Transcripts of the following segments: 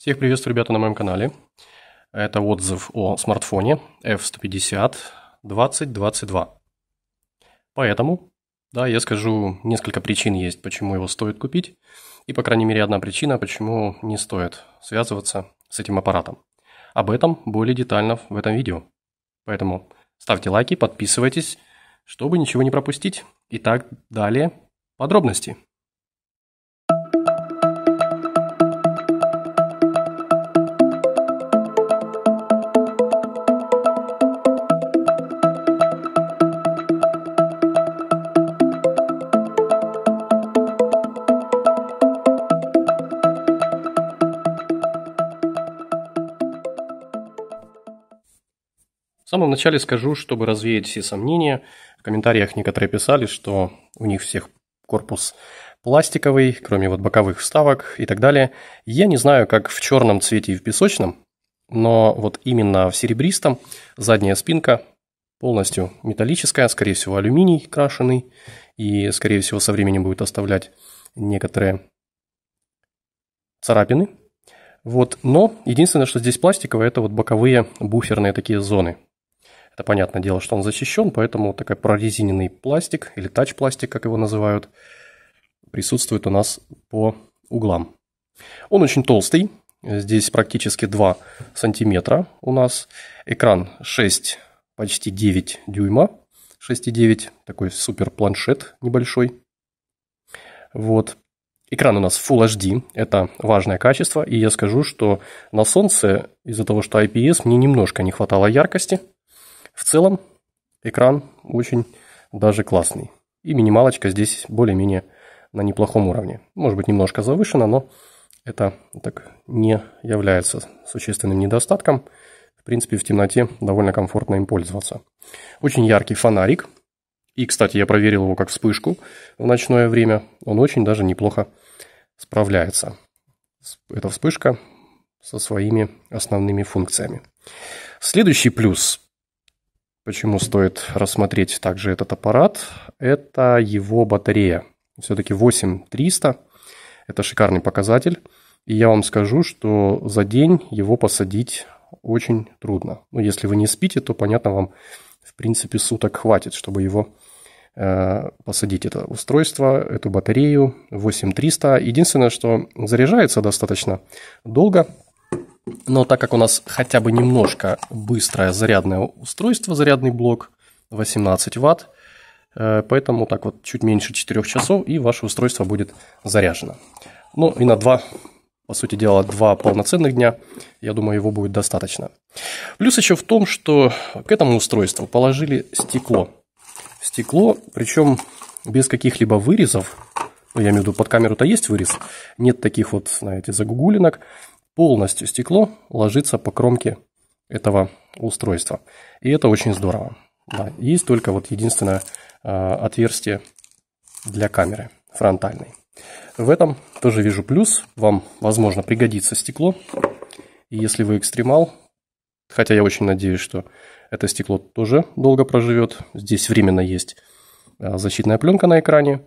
Всех приветствую, ребята, на моем канале. Это отзыв о смартфоне F150 2022. Поэтому, да, я скажу, несколько причин есть, почему его стоит купить. И, по крайней мере, одна причина, почему не стоит связываться с этим аппаратом. Об этом более детально в этом видео. Поэтому ставьте лайки, подписывайтесь, чтобы ничего не пропустить. Итак, далее подробности. В самом начале скажу, чтобы развеять все сомнения. В комментариях некоторые писали, что у них всех корпус пластиковый, кроме вот боковых вставок и так далее. Я не знаю, как в черном цвете и в песочном, но вот именно в серебристом задняя спинка полностью металлическая, скорее всего, алюминий крашеный, и, скорее всего, со временем будет оставлять некоторые царапины. Вот, но единственное, что здесь пластиковое, это вот боковые буферные такие зоны – это понятное дело, что он защищен, поэтому такой прорезиненный пластик или тач-пластик, как его называют, присутствует у нас по углам. Он очень толстый, здесь практически 2 сантиметра у нас. Экран 6, почти 9 дюйма, 6,9, такой супер планшет небольшой. Вот. Экран у нас Full HD, это важное качество, и я скажу, что на солнце из-за того, что IPS, мне немножко не хватало яркости, в целом экран очень даже классный. И минималочка здесь более-менее на неплохом уровне. Может быть, немножко завышена, но это так не является существенным недостатком. В принципе, в темноте довольно комфортно им пользоваться. Очень яркий фонарик. И, кстати, я проверил его как вспышку в ночное время. Он очень даже неплохо справляется. Эта вспышка со своими основными функциями. Следующий плюс почему стоит рассмотреть также этот аппарат, это его батарея. Все-таки 8300 – это шикарный показатель. И я вам скажу, что за день его посадить очень трудно. Ну, если вы не спите, то, понятно, вам, в принципе, суток хватит, чтобы его э, посадить. Это устройство, эту батарею 8300. Единственное, что заряжается достаточно долго – но так как у нас хотя бы немножко быстрое зарядное устройство, зарядный блок 18 ватт, э, поэтому так вот чуть меньше 4 часов и ваше устройство будет заряжено. Ну и на 2 по сути дела, два полноценных дня, я думаю, его будет достаточно. Плюс еще в том, что к этому устройству положили стекло. Стекло, причем без каких-либо вырезов, ну, я имею в виду, под камеру-то есть вырез, нет таких вот, знаете, загугулинок, полностью стекло ложится по кромке этого устройства. И это очень здорово. Да, есть только вот единственное э, отверстие для камеры фронтальной. В этом тоже вижу плюс. Вам, возможно, пригодится стекло. И если вы экстремал, хотя я очень надеюсь, что это стекло тоже долго проживет. Здесь временно есть а, защитная пленка на экране.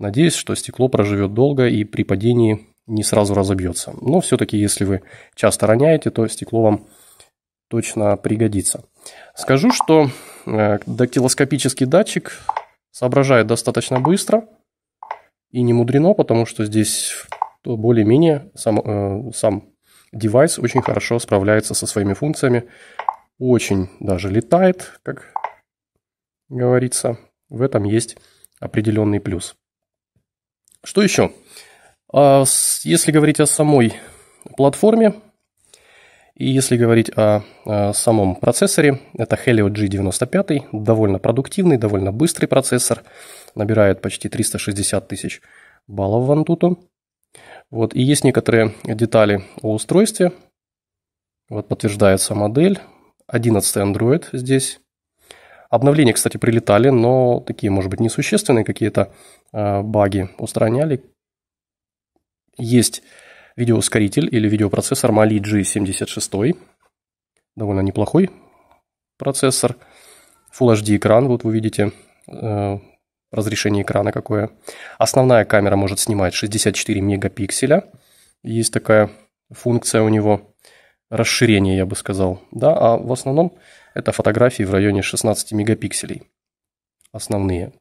Надеюсь, что стекло проживет долго и при падении не сразу разобьется. Но все-таки, если вы часто роняете, то стекло вам точно пригодится. Скажу, что э, дактилоскопический датчик соображает достаточно быстро и не мудрено, потому что здесь более-менее сам, э, сам девайс очень хорошо справляется со своими функциями, очень даже летает, как говорится. В этом есть определенный плюс. Что еще? А если говорить о самой платформе и если говорить о, о самом процессоре, это Helio G95, довольно продуктивный, довольно быстрый процессор, набирает почти 360 тысяч баллов в Antutu. Вот, и есть некоторые детали о устройстве. Вот подтверждается модель. 11 Android здесь. Обновления, кстати, прилетали, но такие, может быть, несущественные какие-то э, баги устраняли есть видеоускоритель или видеопроцессор Mali G76, довольно неплохой процессор, Full HD экран, вот вы видите э, разрешение экрана какое. Основная камера может снимать 64 мегапикселя, есть такая функция у него, расширение, я бы сказал, да, а в основном это фотографии в районе 16 мегапикселей, основные.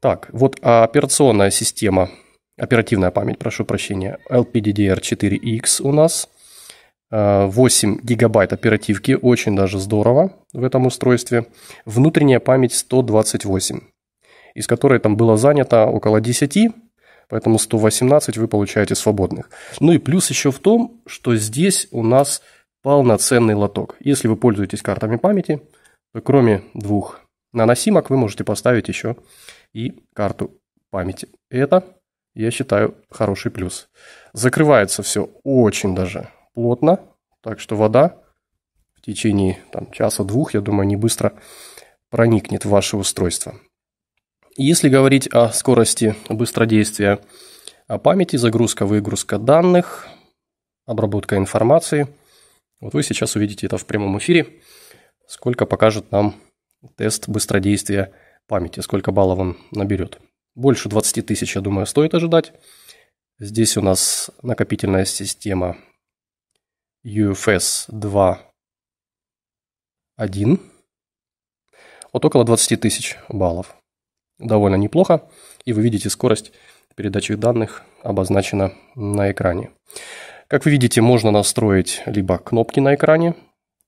Так, вот операционная система – оперативная память, прошу прощения, LPDDR4X у нас, 8 э, гигабайт оперативки, очень даже здорово в этом устройстве. Внутренняя память 128, из которой там было занято около 10, поэтому 118 вы получаете свободных. Ну и плюс еще в том, что здесь у нас полноценный лоток. Если вы пользуетесь картами памяти, то кроме двух наносимок вы можете поставить еще и карту памяти. Это я считаю, хороший плюс. Закрывается все очень даже плотно, так что вода в течение часа-двух, я думаю, не быстро проникнет в ваше устройство. Если говорить о скорости быстродействия памяти, загрузка-выгрузка данных, обработка информации, вот вы сейчас увидите это в прямом эфире, сколько покажет нам тест быстродействия памяти, сколько баллов он наберет. Больше 20 тысяч, я думаю, стоит ожидать. Здесь у нас накопительная система UFS 2.1. Вот около 20 тысяч баллов. Довольно неплохо. И вы видите скорость передачи данных обозначена на экране. Как вы видите, можно настроить либо кнопки на экране,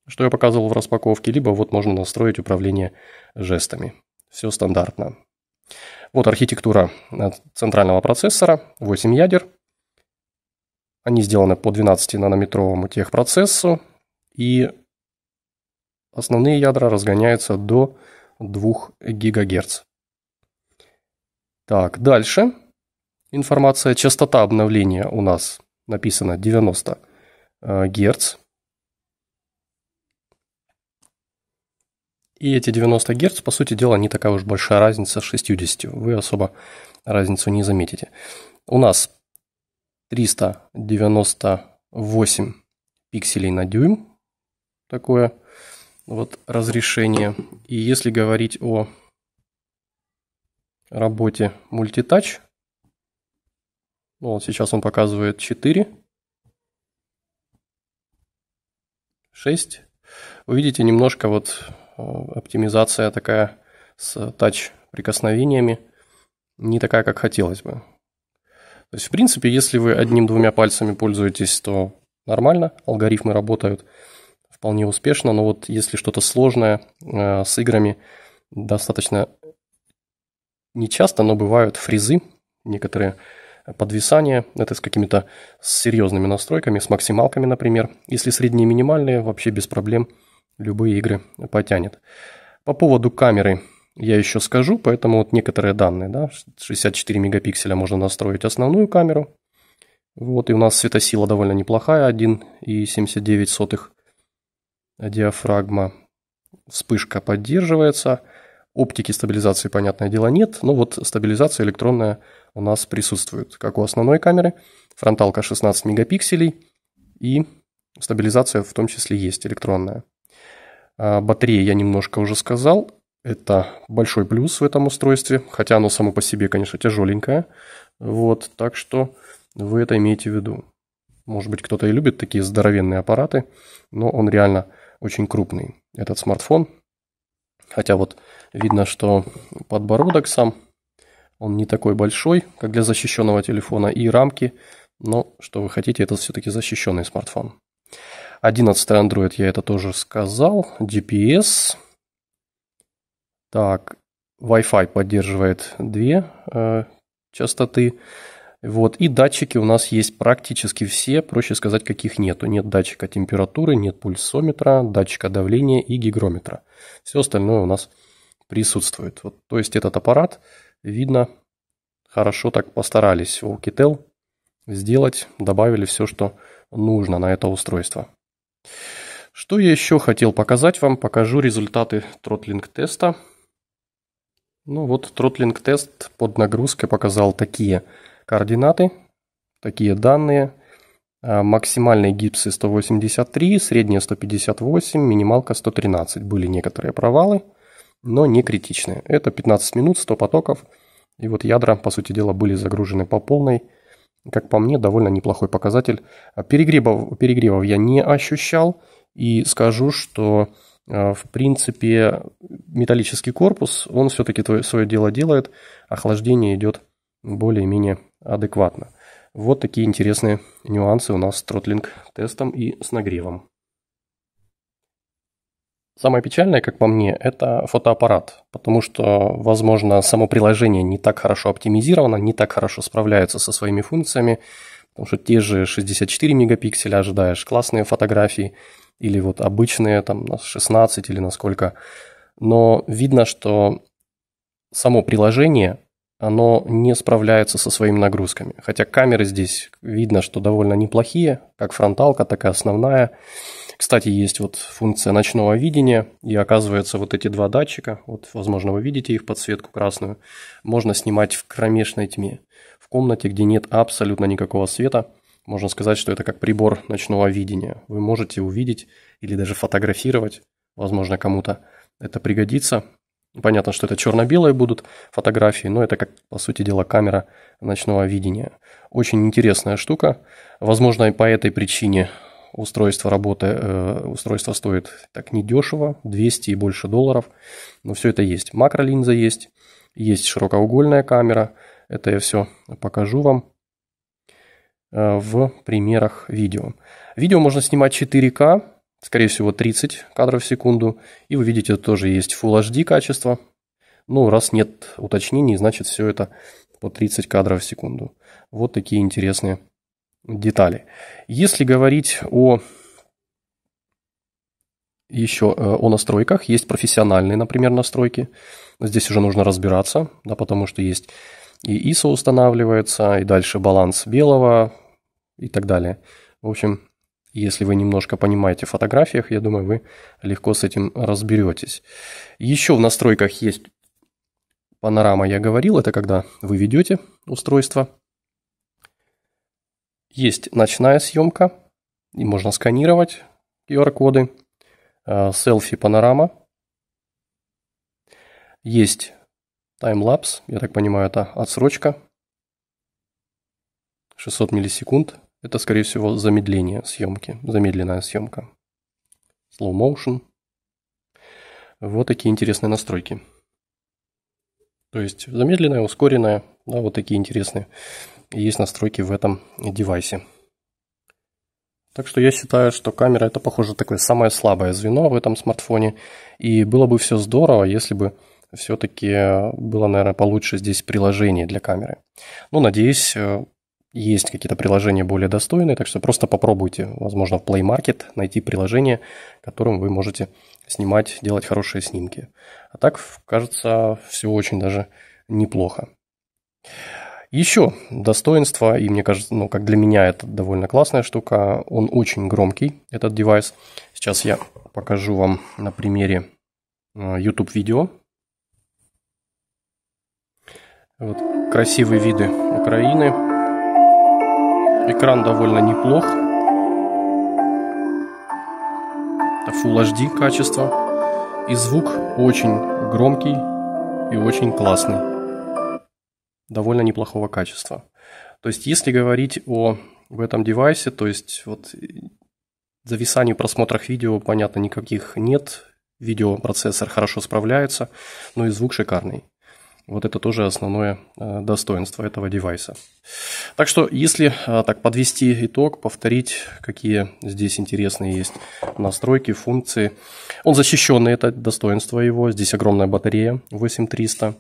что я показывал в распаковке, либо вот можно настроить управление жестами. Все стандартно. Вот архитектура э, центрального процессора, 8 ядер. Они сделаны по 12-нанометровому техпроцессу, и основные ядра разгоняются до 2 ГГц. Так, дальше информация. Частота обновления у нас написана 90 э, Гц. И эти 90 Гц, по сути дела, не такая уж большая разница с 60. Вы особо разницу не заметите. У нас 398 пикселей на дюйм. Такое вот разрешение. И если говорить о работе мультитач, ну, вот сейчас он показывает 4, 6. Увидите немножко вот Э, оптимизация такая с тач-прикосновениями не такая, как хотелось бы. То есть, в принципе, если вы одним-двумя пальцами пользуетесь, то нормально, алгоритмы работают вполне успешно, но вот если что-то сложное э, с играми, достаточно нечасто, но бывают фризы, некоторые подвисания, это с какими-то серьезными настройками, с максималками, например. Если средние минимальные, вообще без проблем – любые игры потянет. По поводу камеры я еще скажу, поэтому вот некоторые данные, да, 64 мегапикселя можно настроить основную камеру, вот, и у нас светосила довольно неплохая, 1,79 диафрагма. Вспышка поддерживается. Оптики стабилизации, понятное дело, нет, но вот стабилизация электронная у нас присутствует, как у основной камеры. Фронталка 16 мегапикселей и стабилизация в том числе есть электронная. А, батарея я немножко уже сказал. Это большой плюс в этом устройстве, хотя оно само по себе, конечно, тяжеленькое. Вот, так что вы это имеете в виду. Может быть, кто-то и любит такие здоровенные аппараты, но он реально очень крупный, этот смартфон. Хотя вот видно, что подбородок сам, он не такой большой, как для защищенного телефона, и рамки, но что вы хотите, это все-таки защищенный смартфон. 11 Android я это тоже сказал. GPS. Так, Wi-Fi поддерживает две э, частоты. Вот, и датчики у нас есть практически все, проще сказать, каких нету. Нет датчика температуры, нет пульсометра, датчика давления и гигрометра. Все остальное у нас присутствует. Вот, то есть этот аппарат, видно, хорошо так постарались у Kitel сделать, добавили все, что нужно на это устройство. Что я еще хотел показать вам? Покажу результаты тротлинг-теста. Ну вот, тротлинг-тест под нагрузкой показал такие координаты, такие данные. А, Максимальные гипсы 183, средняя 158, минималка 113. Были некоторые провалы, но не критичные. Это 15 минут, 100 потоков. И вот ядра, по сути дела, были загружены по полной как по мне, довольно неплохой показатель. А перегревов, перегревов я не ощущал. И скажу, что, а, в принципе, металлический корпус, он все-таки свое дело делает. Охлаждение идет более-менее адекватно. Вот такие интересные нюансы у нас с тротлинг-тестом и с нагревом. Самое печальное, как по мне, это фотоаппарат, потому что, возможно, само приложение не так хорошо оптимизировано, не так хорошо справляется со своими функциями, потому что те же 64 мегапикселя ожидаешь, классные фотографии, или вот обычные там на 16 или на сколько. Но видно, что само приложение оно не справляется со своими нагрузками. Хотя камеры здесь видно, что довольно неплохие, как фронталка, так и основная. Кстати, есть вот функция ночного видения, и оказывается вот эти два датчика, вот, возможно, вы видите их подсветку красную, можно снимать в кромешной тьме, в комнате, где нет абсолютно никакого света. Можно сказать, что это как прибор ночного видения. Вы можете увидеть или даже фотографировать, возможно, кому-то это пригодится, Понятно, что это черно-белые будут фотографии, но это как, по сути дела, камера ночного видения. Очень интересная штука. Возможно, и по этой причине устройство работы, э, устройство стоит так недешево, 200 и больше долларов, но все это есть. Макролинза есть, есть широкоугольная камера, это я все покажу вам э, в примерах видео. Видео можно снимать 4К, скорее всего 30 кадров в секунду. И вы видите, тоже есть Full HD качество. Ну, раз нет уточнений, значит все это по 30 кадров в секунду. Вот такие интересные детали. Если говорить о еще э, о настройках, есть профессиональные, например, настройки. Здесь уже нужно разбираться, да, потому что есть и ISO устанавливается, и дальше баланс белого и так далее. В общем, если вы немножко понимаете в фотографиях, я думаю, вы легко с этим разберетесь. Еще в настройках есть панорама, я говорил, это когда вы ведете устройство. Есть ночная съемка, и можно сканировать QR-коды. Э, Селфи-панорама. Есть таймлапс, я так понимаю, это отсрочка. 600 миллисекунд это, скорее всего, замедление съемки, замедленная съемка. Slow motion. Вот такие интересные настройки. То есть замедленная, ускоренная, да, вот такие интересные. Есть настройки в этом девайсе. Так что я считаю, что камера это, похоже, такое самое слабое звено в этом смартфоне. И было бы все здорово, если бы все-таки было, наверное, получше здесь приложение для камеры. Ну, надеюсь, э, есть какие-то приложения более достойные, так что просто попробуйте, возможно, в Play Market найти приложение, которым вы можете снимать, делать хорошие снимки. А так, кажется, все очень даже неплохо. Еще достоинство, и мне кажется, ну, как для меня это довольно классная штука, он очень громкий, этот девайс. Сейчас я покажу вам на примере э, YouTube видео. Вот красивые виды Украины. Экран довольно неплох. Это Full HD качество. И звук очень громкий и очень классный. Довольно неплохого качества. То есть, если говорить о в этом девайсе, то есть вот зависаний в просмотрах видео, понятно, никаких нет. Видеопроцессор хорошо справляется, но и звук шикарный. Вот это тоже основное э, достоинство этого девайса. Так что, если э, так подвести итог, повторить, какие здесь интересные есть настройки, функции. Он защищенный, это достоинство его. Здесь огромная батарея 8300.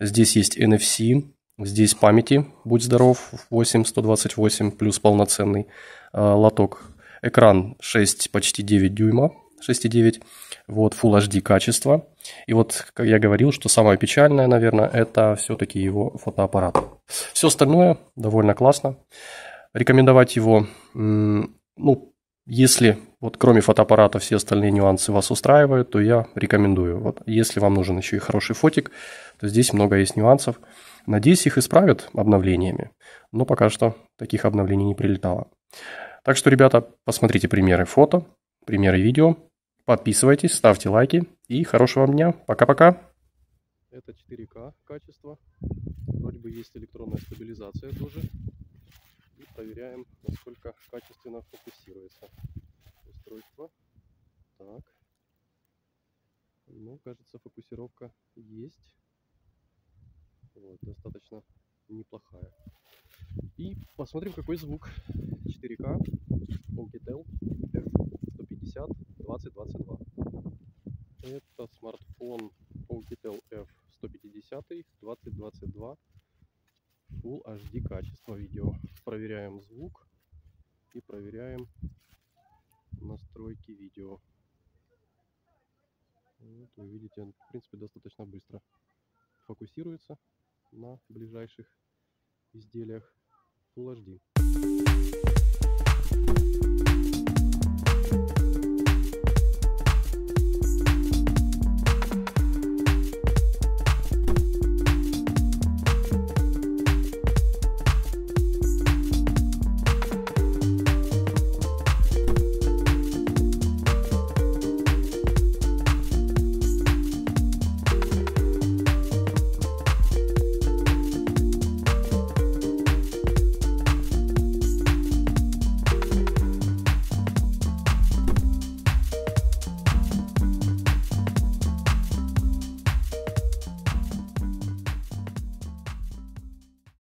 Здесь есть NFC, здесь памяти, будь здоров, 8, 128, плюс полноценный э, лоток. Экран 6, почти 9 дюйма, 6,9. Вот, Full HD качество. И вот, как я говорил, что самое печальное, наверное, это все-таки его фотоаппарат. Все остальное довольно классно. Рекомендовать его, ну, если вот кроме фотоаппарата все остальные нюансы вас устраивают, то я рекомендую. Вот если вам нужен еще и хороший фотик, то здесь много есть нюансов. Надеюсь, их исправят обновлениями, но пока что таких обновлений не прилетало. Так что, ребята, посмотрите примеры фото, примеры видео, подписывайтесь, ставьте лайки, и хорошего вам дня. Пока-пока. Это 4К качество. Вроде бы есть электронная стабилизация тоже. И проверяем, насколько качественно фокусируется устройство. Так. Ну, кажется, фокусировка есть. Вот, достаточно неплохая. И посмотрим, какой звук. 4К, Poketel F150, 22. Это смартфон Oukitel F150 2022 Full HD качество видео. Проверяем звук и проверяем настройки видео. Вот вы видите, он, в принципе, достаточно быстро фокусируется на ближайших изделиях Full HD.